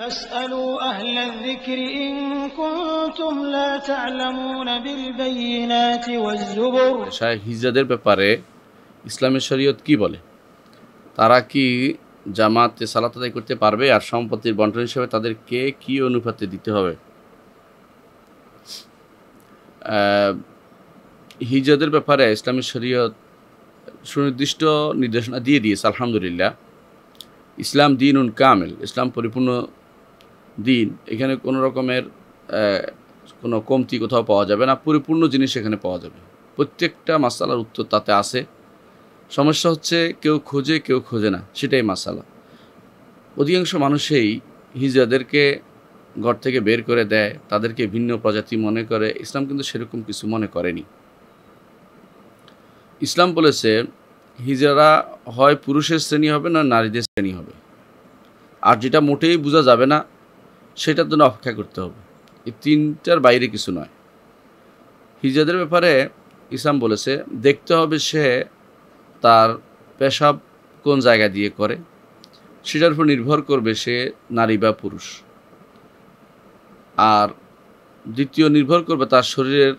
হিজাদের ব্যাপারে ইসলামের শরীয়ত কি বলে তারা কি জামাতে সালাত আদায় করতে পারবে আর সম্পত্তির বন্টন হিসেবে তাদেরকে কি অনুপাতে দিতে হবে হিজাদের ব্যাপারে ইসলামী শরীয়ত সুনির্দিষ্ট নির্দেশনা দিয়ে দিয়েছে আলহামদুলিল্লাহ ইসলাম দিন উন কামেল ইসলাম পরিপূর্ণ দিন এখানে কোনো রকমের কোনো কমতি কোথাও পাওয়া যাবে না পরিপূর্ণ জিনিস এখানে পাওয়া যাবে প্রত্যেকটা মাসালার উত্তর তাতে আসে সমস্যা হচ্ছে কেউ খোঁজে কেউ খোঁজে না সেটাই মাসালা অধিকাংশ মানুষেই হিজাদেরকে ঘর থেকে বের করে দেয় তাদেরকে ভিন্ন প্রজাতি মনে করে ইসলাম কিন্তু সেরকম কিছু মনে করেনি ইসলাম বলেছে হিজারা হয় পুরুষের শ্রেণী হবে না নারীদের শ্রেণী হবে আর যেটা মোটেই বোঝা যাবে না সেটার জন্য অপেক্ষা করতে হবে এই তিনটার বাইরে কিছু নয় হিজাদের ব্যাপারে ইসলাম বলেছে দেখতে হবে সে তার পেশাব কোন জায়গা দিয়ে করে সেটার উপর নির্ভর করবে সে নারী বা পুরুষ আর দ্বিতীয় নির্ভর করবে তার শরীরের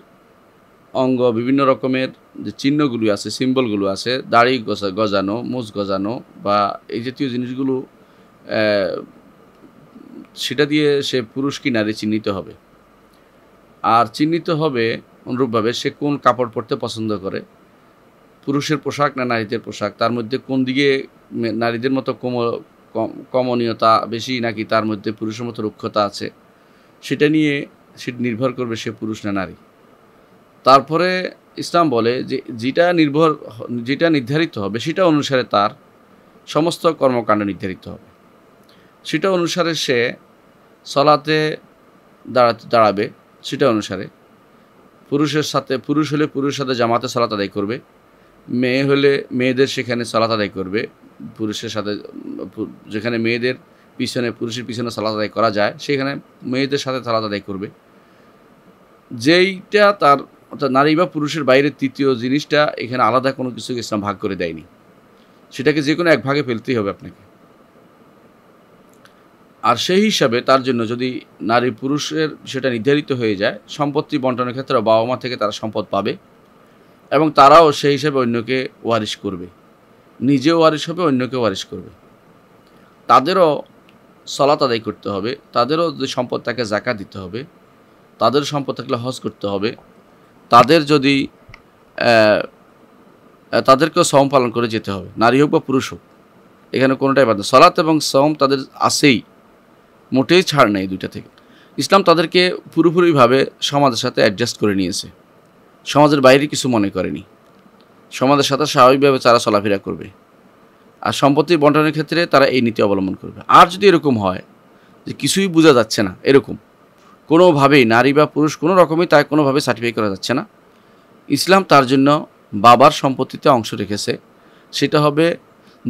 অঙ্গ বিভিন্ন রকমের যে চিহ্নগুলো আছে সিম্বলগুলো আছে দাড়ি গজানো মুজ গজানো বা এই জাতীয় জিনিসগুলো সেটা দিয়ে সে পুরুষ কি নারী চিহ্নিত হবে আর চিহ্নিত হবে অনুরূপভাবে সে কোন কাপড় পরতে পছন্দ করে পুরুষের পোশাক না নারীদের পোশাক তার মধ্যে কোন দিকে নারীদের মতো কম কমনীয়তা বেশি নাকি তার মধ্যে পুরুষের মতো রুক্ষতা আছে সেটা নিয়ে সে নির্ভর করবে সে পুরুষ না নারী তারপরে ইসলাম বলে যে যেটা নির্ভর যেটা নির্ধারিত হবে সেটা অনুসারে তার সমস্ত কর্মকাণ্ড নির্ধারিত হবে সেটা অনুসারে সে সলাতে দাঁড়াতে দাঁড়াবে সেটা অনুসারে পুরুষের সাথে পুরুষ হলে পুরুষের সাথে জামাতে সলাত আদায় করবে মেয়ে হলে মেয়েদের সেখানে সলাত আদায় করবে পুরুষের সাথে যেখানে মেয়েদের পিছনে পুরুষের পিছনে সলাত আদায় করা যায় সেখানে মেয়েদের সাথে সলাত আদায় করবে যেইটা তার অর্থাৎ নারী বা পুরুষের বাইরে তৃতীয় জিনিসটা এখানে আলাদা কোনো কিছুকে ইসলাম ভাগ করে দেয়নি সেটাকে যে কোনো এক ভাগে ফেলতেই হবে আপনাকে আর সেই হিসাবে তার জন্য যদি নারী পুরুষের সেটা নির্ধারিত হয়ে যায় সম্পত্তি বন্টনের ক্ষেত্রে বাবা মা থেকে তারা সম্পদ পাবে এবং তারাও সেই হিসাবে অন্যকে ওয়ারিশ করবে নিজে ওয়ারিশ হবে অন্যকে ওয়ারিশ করবে তাদেরও সলাত আদায় করতে হবে তাদেরও যদি সম্পদ তাকে জাকা দিতে হবে তাদের সম্পদ থাকলে হজ করতে হবে তাদের যদি তাদেরকেও শ্রম পালন করে যেতে হবে নারী হোক বা পুরুষ হোক এখানে কোনোটাই বাদ সলাত এবং শ্রম তাদের আসেই মোটেই ছাড় নেই দুইটা থেকে ইসলাম তাদেরকে পুরোপুরিভাবে সমাজের সাথে অ্যাডজাস্ট করে নিয়েছে সমাজের বাইরে কিছু মনে করেনি সমাজের সাথে স্বাভাবিকভাবে তারা চলাফেরা করবে আর সম্পত্তি বন্টনের ক্ষেত্রে তারা এই নীতি অবলম্বন করবে আর যদি এরকম হয় যে কিছুই বোঝা যাচ্ছে না এরকম কোনোভাবেই নারী বা পুরুষ কোনো রকমই তাই কোনোভাবে সার্টিফাই করা যাচ্ছে না ইসলাম তার জন্য বাবার সম্পত্তিতে অংশ রেখেছে সেটা হবে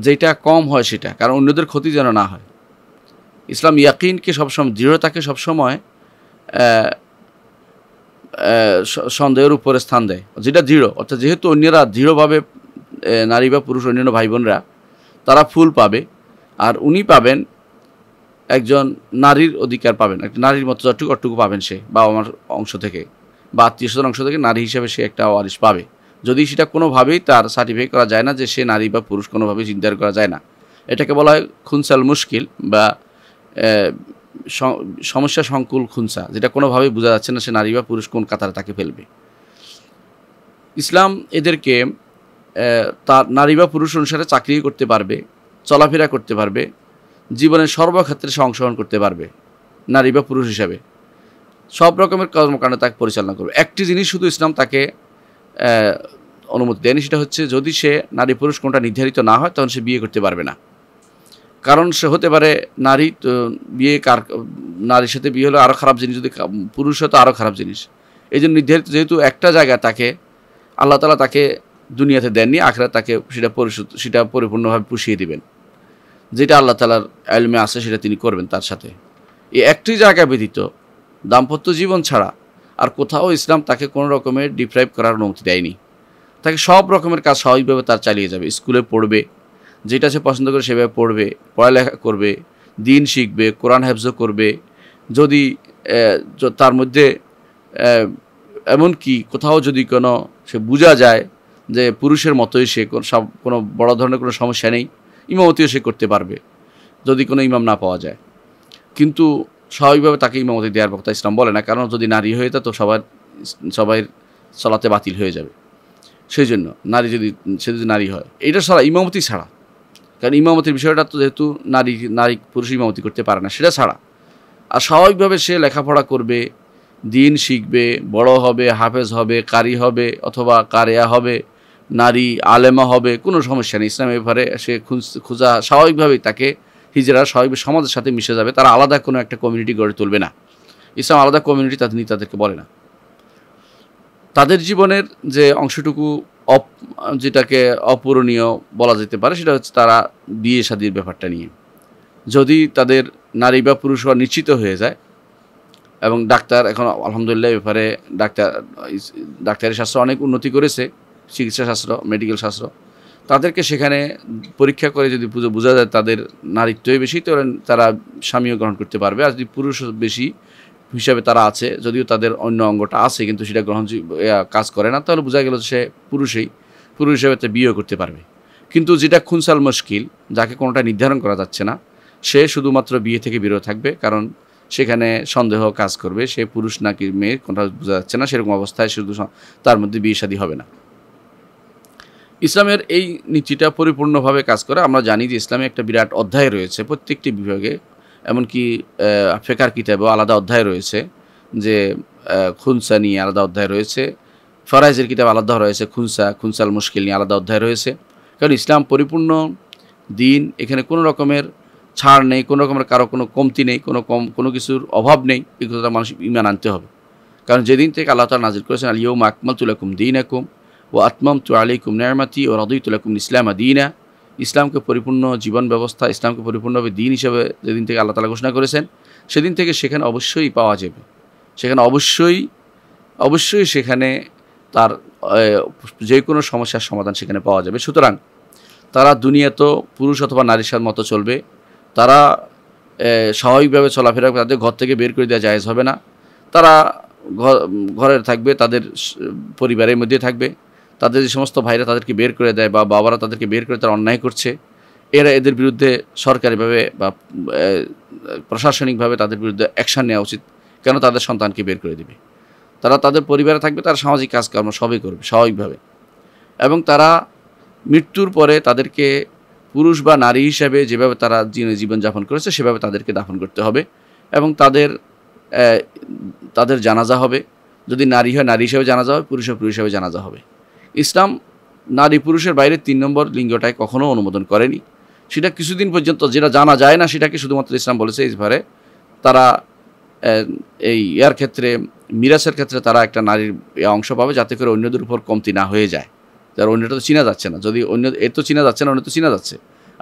যেটা কম হয় সেটা কারণ অন্যদের ক্ষতি যেন না হয় ইসলাম ইয়াকিনকে সবসময় দৃঢ়তাকে সবসময় সন্দেহের উপরে স্থান দেয় যেটা দৃঢ় অর্থাৎ যেহেতু অন্যরা দৃঢ়ভাবে নারী বা পুরুষ অন্যান্য ভাই বোনরা তারা ফুল পাবে আর উনি পাবেন একজন নারীর অধিকার পাবেন একটা নারীর মতো যতটুকু অটুকু পাবেন সে বাবা মার অংশ থেকে বা আত্মীয় স্বজন অংশ থেকে নারী হিসেবে সে একটা ওয়ারিশ পাবে যদি সেটা কোনোভাবেই তার সার্টিফাই করা যায় না যে সে নারী বা পুরুষ কোনোভাবেই চিন্তা করা যায় না এটাকে বলা হয় খুনসাল মুশকিল বা সমস্যা সংকুল খুনসা যেটা কোনোভাবেই বোঝা যাচ্ছে না সে নারী বা পুরুষ কোন কাতারে তাকে ফেলবে ইসলাম এদেরকে তার নারী বা পুরুষ অনুসারে চাকরি করতে পারবে চলাফেরা করতে পারবে জীবনের সর্বক্ষেত্রে সে অংশগ্রহণ করতে পারবে নারী বা পুরুষ হিসাবে সব রকমের কর্মকাণ্ড তাকে পরিচালনা করবে একটি জিনিস শুধু ইসলাম তাকে অনুমতি দেয়নি সেটা হচ্ছে যদি সে নারী পুরুষ কোনটা নির্ধারিত না হয় তখন সে বিয়ে করতে পারবে না কারণ সে হতে পারে নারী তো বিয়ে কার নারীর সাথে বিয়ে হলে আরও খারাপ জিনিস যদি পুরুষ হতো আরও খারাপ জিনিস এই জন্য নির্ধারিত যেহেতু একটা জায়গা তাকে আল্লাহ তালা তাকে দুনিয়াতে দেননি আখরা তাকে সেটা পরিশোধ সেটা পরিপূর্ণভাবে পুষিয়ে দিবেন যেটা আল্লাহ তালার আলমে আছে সেটা তিনি করবেন তার সাথে এই একটি জায়গা ব্যতীত দাম্পত্য জীবন ছাড়া আর কোথাও ইসলাম তাকে কোনো রকমের ডিপ্রাইভ করার অনুমতি দেয়নি তাকে সব রকমের কাজ স্বাভাবিকভাবে তার চালিয়ে যাবে স্কুলে পড়বে যেটা সে পছন্দ করে সেভাবে পড়বে পড়ালেখা করবে দিন শিখবে কোরআন হ্যাফজ করবে যদি তার মধ্যে এমন কি কোথাও যদি কোনো সে বোঝা যায় যে পুরুষের মতোই সে কোনো বড় ধরনের কোনো সমস্যা নেই ইমামতিও সে করতে পারবে যদি কোনো ইমাম না পাওয়া যায় কিন্তু স্বাভাবিকভাবে তাকে ইমামতি দেওয়ার বক্তা ইসলাম বলে না কারণ যদি নারী হয়ে তা তো সবার সবাই চলাতে বাতিল হয়ে যাবে সেই জন্য নারী যদি সে যদি নারী হয় এটা সারা ইমামতি ছাড়া কারণ ইমামতির বিষয়টা তো যেহেতু নারী নারী পুরুষ ইমামতি করতে পারে না সেটা ছাড়া আর স্বাভাবিকভাবে সে লেখাপড়া করবে দিন শিখবে বড় হবে হাফেজ হবে কারি হবে অথবা কারেয়া হবে নারী আলেমা হবে কোনো সমস্যা নেই ইসলামের ব্যাপারে সে খোঁজা স্বাভাবিকভাবেই তাকে হিজরা স্বাভাবিক সমাজের সাথে মিশে যাবে তারা আলাদা কোনো একটা কমিউনিটি গড়ে তুলবে না ইসলাম আলাদা কমিউনিটি তাদের তাদেরকে বলে না তাদের জীবনের যে অংশটুকু অপ যেটাকে অপূরণীয় বলা যেতে পারে সেটা হচ্ছে তারা বিয়ে শাদির ব্যাপারটা নিয়ে যদি তাদের নারী বা পুরুষ হওয়া নিশ্চিত হয়ে যায় এবং ডাক্তার এখন আলহামদুলিল্লাহ ব্যাপারে ডাক্তার ডাক্তারি শাস্ত্র অনেক উন্নতি করেছে চিকিৎসা শাস্ত্র মেডিকেল শাস্ত্র তাদেরকে সেখানে পরীক্ষা করে যদি পুজো বোঝা যায় তাদের নারীত্বই বেশি তাহলে তারা স্বামীও গ্রহণ করতে পারবে আর যদি পুরুষ বেশি হিসাবে তারা আছে যদিও তাদের অন্য অঙ্গটা আছে কিন্তু সেটা গ্রহণ কাজ করে না তাহলে বোঝা গেল সে পুরুষই পুরুষ হিসাবে বিয়ে করতে পারবে কিন্তু যেটা খুনসাল মুশকিল যাকে কোনোটা নির্ধারণ করা যাচ্ছে না সে শুধুমাত্র বিয়ে থেকে বিরত থাকবে কারণ সেখানে সন্দেহ কাজ করবে সে পুরুষ নাকি মেয়ে কোনটা বোঝা যাচ্ছে না সেরকম অবস্থায় শুধু তার মধ্যে বিয়ে সাদী হবে না ইসলামের এই নীতিটা পরিপূর্ণভাবে কাজ করে আমরা জানি যে ইসলামে একটা বিরাট অধ্যায় রয়েছে প্রত্যেকটি বিভাগে এমনকি ফেকার কিতাবেও আলাদা অধ্যায় রয়েছে যে খুনসা নিয়ে আলাদা অধ্যায় রয়েছে ফরাইজের কিতাব আলাদা রয়েছে খুনসা খুনসাল মুশকিল নিয়ে আলাদা অধ্যায় রয়েছে কারণ ইসলাম পরিপূর্ণ দিন এখানে কোনো রকমের ছাড় নেই কোনো রকমের কারো কোনো কমতি নেই কোনো কম কোনো কিছুর অভাব নেই এই কথাটা মানুষ ইমান আনতে হবে কারণ যেদিন থেকে আল্লাহ তালা নাজির করেছেন আলিয়ম আকমাল তুলাকুম দিন আকুম ও আত্মম তু আলিকুম নেয়ামাতি ও রদুই তুলাকুম ইসলামা দিনা ইসলামকে পরিপূর্ণ জীবন ব্যবস্থা ইসলামকে পরিপূর্ণভাবে দিন হিসেবে যেদিন থেকে আল্লাহ তালা ঘোষণা করেছেন সেদিন থেকে সেখানে অবশ্যই পাওয়া যাবে সেখানে অবশ্যই অবশ্যই সেখানে তার যে কোনো সমস্যার সমাধান সেখানে পাওয়া যাবে সুতরাং তারা দুনিয়া তো পুরুষ অথবা নারীর মতো চলবে তারা স্বাভাবিকভাবে চলাফেরা তাদের ঘর থেকে বের করে দেওয়া জায়জ হবে না তারা ঘরে থাকবে তাদের পরিবারের মধ্যে থাকবে তাদের যে সমস্ত ভাইরা তাদেরকে বের করে দেয় বা বাবারা তাদেরকে বের করে তারা অন্যায় করছে এরা এদের বিরুদ্ধে সরকারিভাবে বা প্রশাসনিকভাবে তাদের বিরুদ্ধে অ্যাকশান নেওয়া উচিত কেন তাদের সন্তানকে বের করে দেবে তারা তাদের পরিবারে থাকবে তারা সামাজিক কাজকর্ম সবই করবে স্বাভাবিকভাবে এবং তারা মৃত্যুর পরে তাদেরকে পুরুষ বা নারী হিসেবে যেভাবে তারা জীবন জীবনযাপন করেছে সেভাবে তাদেরকে দাফন করতে হবে এবং তাদের তাদের জানাজা হবে যদি নারী হয় নারী হিসেবে জানাজা হবে পুরুষ হয় পুরুষ হিসেবে জানাজা হবে ইসলাম নারী পুরুষের বাইরে তিন নম্বর লিঙ্গটায় কখনো অনুমোদন করেনি সেটা কিছুদিন পর্যন্ত যেটা জানা যায় না সেটাকে শুধুমাত্র ইসলাম বলেছে এইভাবে তারা এই ইয়ার ক্ষেত্রে মিরাসের ক্ষেত্রে তারা একটা নারীর অংশ পাবে যাতে করে অন্যদের উপর কমতি না হয়ে যায় তার অন্যটা তো চিনা যাচ্ছে না যদি অন্য এর তো চিনা যাচ্ছে না অন্য তো চিনা যাচ্ছে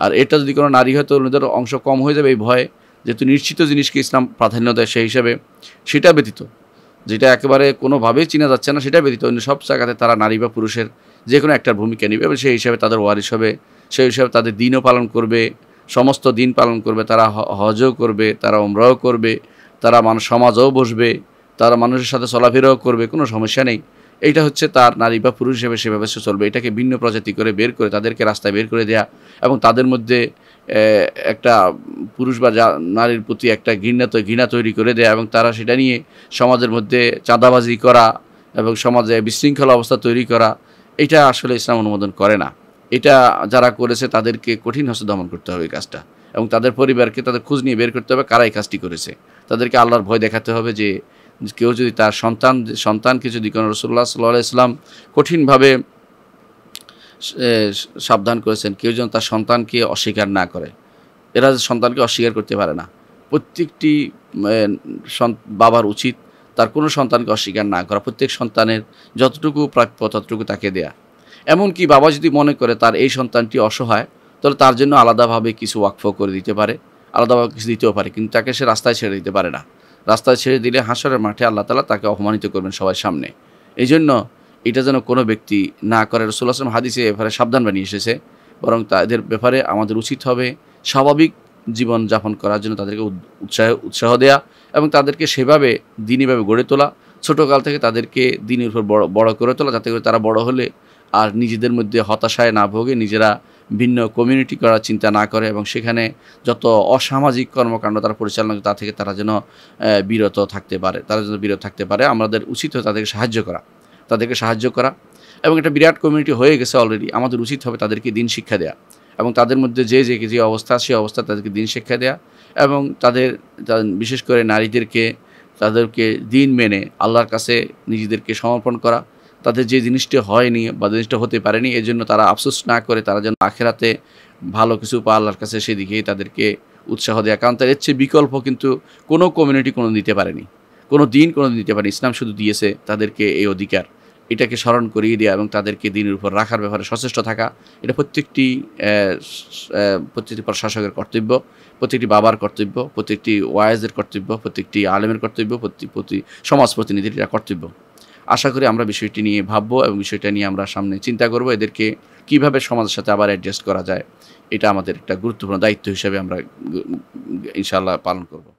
আর এটা যদি কোনো নারী হয় তো অন্যদের অংশ কম হয়ে যাবে এই ভয়ে যেহেতু নিশ্চিত জিনিসকে ইসলাম প্রাধান্য দেয় সেই হিসাবে সেটা ব্যতীত যেটা একেবারে কোনোভাবেই চিনা যাচ্ছে না সেটা ব্যতীত অন্য সব জায়গাতে তারা নারী বা পুরুষের যে কোনো একটার ভূমিকা নেবে এবং সেই হিসাবে তাদের ওয়ারিস হবে সেই হিসাবে তাদের দিনও পালন করবে সমস্ত দিন পালন করবে তারা হজও করবে তারা ওমরাও করবে তারা মানুষ সমাজও বসবে তারা মানুষের সাথে চলাফেরাও করবে কোনো সমস্যা নেই এটা হচ্ছে তার নারী বা পুরুষ হিসেবে সেভাবে সে চলবে এটাকে ভিন্ন প্রজাতি করে বের করে তাদেরকে রাস্তায় বের করে দেয়া এবং তাদের মধ্যে একটা পুরুষ বা নারীর প্রতি একটা ঘৃণা তো ঘৃণা তৈরি করে দেয়া এবং তারা সেটা নিয়ে সমাজের মধ্যে চাঁদাবাজি করা এবং সমাজে বিশৃঙ্খলা অবস্থা তৈরি করা এটা আসলে ইসলাম অনুমোদন করে না এটা যারা করেছে তাদেরকে কঠিন হস্ত দমন করতে হবে এই কাজটা এবং তাদের পরিবারকে তাদের খোঁজ নিয়ে বের করতে হবে কারা এই কাজটি করেছে তাদেরকে আল্লাহর ভয় দেখাতে হবে যে কেউ যদি তার সন্তান সন্তানকে যদি কোনো রসুল্লাহ সাল্লাহ ইসলাম কঠিনভাবে সাবধান করেছেন কেউ যেন তার সন্তানকে অস্বীকার না করে এরা সন্তানকে অস্বীকার করতে পারে না প্রত্যেকটি বাবার উচিত তার কোনো সন্তানকে অস্বীকার না করা প্রত্যেক সন্তানের যতটুকু প্রাপ্য ততটুকু তাকে দেয়া এমনকি বাবা যদি মনে করে তার এই সন্তানটি অসহায় তাহলে তার জন্য আলাদাভাবে কিছু ওয়াকফ করে দিতে পারে আলাদাভাবে কিছু দিতেও পারে কিন্তু তাকে সে রাস্তায় ছেড়ে দিতে পারে না রাস্তায় ছেড়ে দিলে হাসরের মাঠে আল্লাহ তালা তাকে অপমানিত করবেন সবার সামনে এই জন্য এটা যেন কোনো ব্যক্তি না করে রসুল আসলাম হাদিসে এবারে সাবধান বানিয়ে এসেছে বরং তাদের ব্যাপারে আমাদের উচিত হবে স্বাভাবিক জীবন যাপন করার জন্য তাদেরকে উৎসাহ উৎসাহ দেয়া এবং তাদেরকে সেভাবে দিনীভাবে গড়ে তোলা ছোটোকাল থেকে তাদেরকে দিনের উপর বড় বড় করে তোলা যাতে করে তারা বড় হলে আর নিজেদের মধ্যে হতাশায় না ভোগে নিজেরা ভিন্ন কমিউনিটি করার চিন্তা না করে এবং সেখানে যত অসামাজিক কর্মকাণ্ড তারা পরিচালনা তা থেকে তারা যেন বিরত থাকতে পারে তারা যেন বিরত থাকতে পারে আমাদের উচিত তাদেরকে সাহায্য করা তাদেরকে সাহায্য করা এবং একটা বিরাট কমিউনিটি হয়ে গেছে অলরেডি আমাদের উচিত হবে তাদেরকে দিন শিক্ষা দেওয়া এবং তাদের মধ্যে যে যে যে অবস্থা সেই অবস্থা তাদেরকে দিন শিক্ষা দেওয়া এবং তাদের বিশেষ করে নারীদেরকে তাদেরকে দিন মেনে আল্লাহর কাছে নিজেদেরকে সমর্পণ করা তাদের যে জিনিসটি হয়নি বা জিনিসটা হতে পারেনি এর জন্য তারা আফসোস না করে তারা যেন আখেরাতে ভালো কিছু পা আল্লাহর কাছে সেদিকেই তাদেরকে উৎসাহ দেওয়া কারণ তার এর চেয়ে বিকল্প কিন্তু কোনো কমিউনিটি কোনো দিতে পারেনি কোনো দিন কোনো দিতে পারেনি ইসলাম শুধু দিয়েছে তাদেরকে এই অধিকার এটাকে স্মরণ করিয়ে দেওয়া এবং তাদেরকে দিনের উপর রাখার ব্যাপারে সচেষ্ট থাকা এটা প্রত্যেকটি প্রত্যেকটি প্রশাসকের কর্তব্য প্রত্যেকটি বাবার কর্তব্য প্রত্যেকটি ওয়াইজের কর্তব্য প্রত্যেকটি আলেমের কর্তব্য প্রতি সমাজ প্রতিনিধির কর্তব্য আশা করি আমরা বিষয়টি নিয়ে ভাববো এবং বিষয়টা নিয়ে আমরা সামনে চিন্তা করব এদেরকে কিভাবে সমাজের সাথে আবার অ্যাডজাস্ট করা যায় এটা আমাদের একটা গুরুত্বপূর্ণ দায়িত্ব হিসেবে আমরা ইনশাল্লাহ পালন করব